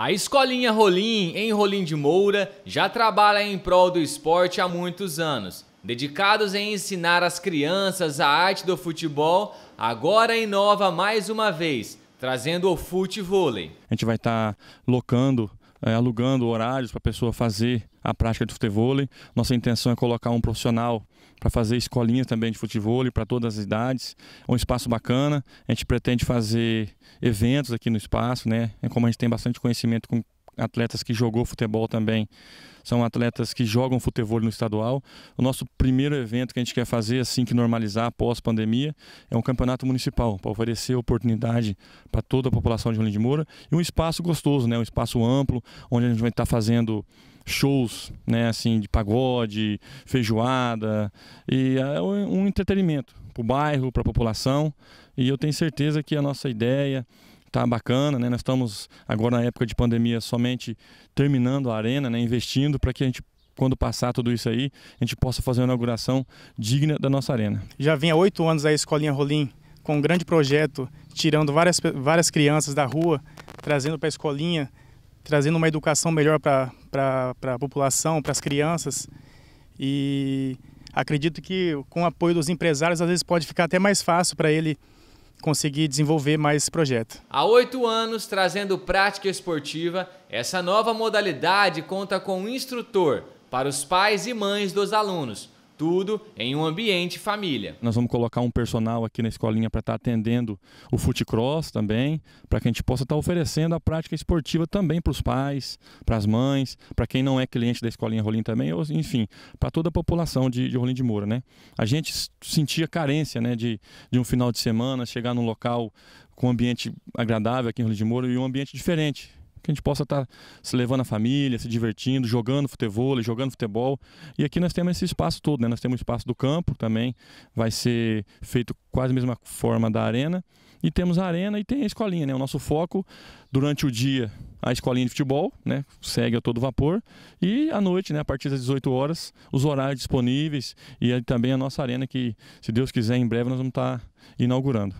A Escolinha Rolim, em Rolim de Moura, já trabalha em prol do esporte há muitos anos. Dedicados em ensinar as crianças a arte do futebol, agora inova mais uma vez, trazendo o futevôlei. A gente vai estar tá locando é, alugando horários para a pessoa fazer a prática de futebol. Nossa intenção é colocar um profissional para fazer escolinha também de futebol para todas as idades. É um espaço bacana. A gente pretende fazer eventos aqui no espaço, né? É como a gente tem bastante conhecimento com atletas que jogou futebol também são atletas que jogam futebol no estadual. O nosso primeiro evento que a gente quer fazer assim que normalizar após pandemia é um campeonato municipal para oferecer oportunidade para toda a população de Olinda de Moura e um espaço gostoso, né, um espaço amplo onde a gente vai estar fazendo shows, né, assim de pagode, feijoada e é um entretenimento para o bairro, para a população. E eu tenho certeza que a nossa ideia tá bacana, né? Nós estamos agora na época de pandemia somente terminando a arena, né? Investindo para que a gente quando passar tudo isso aí, a gente possa fazer uma inauguração digna da nossa arena. Já vinha oito anos a Escolinha Rolim com um grande projeto, tirando várias, várias crianças da rua, trazendo para a escolinha, trazendo uma educação melhor para a população, para as crianças. E acredito que com o apoio dos empresários, às vezes pode ficar até mais fácil para ele conseguir desenvolver mais esse projeto. Há oito anos trazendo prática esportiva, essa nova modalidade conta com um instrutor para os pais e mães dos alunos tudo em um ambiente família. Nós vamos colocar um personal aqui na escolinha para estar tá atendendo o futecross também, para que a gente possa estar tá oferecendo a prática esportiva também para os pais, para as mães, para quem não é cliente da escolinha Rolim também, ou, enfim, para toda a população de, de Rolim de Moura. Né? A gente sentia carência né, de, de um final de semana, chegar num local com um ambiente agradável aqui em Rolim de Moura e um ambiente diferente que a gente possa estar tá se levando a família, se divertindo, jogando futebol, jogando futebol. E aqui nós temos esse espaço todo, né? Nós temos o espaço do campo também, vai ser feito quase a mesma forma da arena. E temos a arena e tem a escolinha, né? O nosso foco durante o dia a escolinha de futebol, né? Segue a todo vapor. E à noite, né? A partir das 18 horas, os horários disponíveis e também a nossa arena que, se Deus quiser, em breve nós vamos estar tá inaugurando.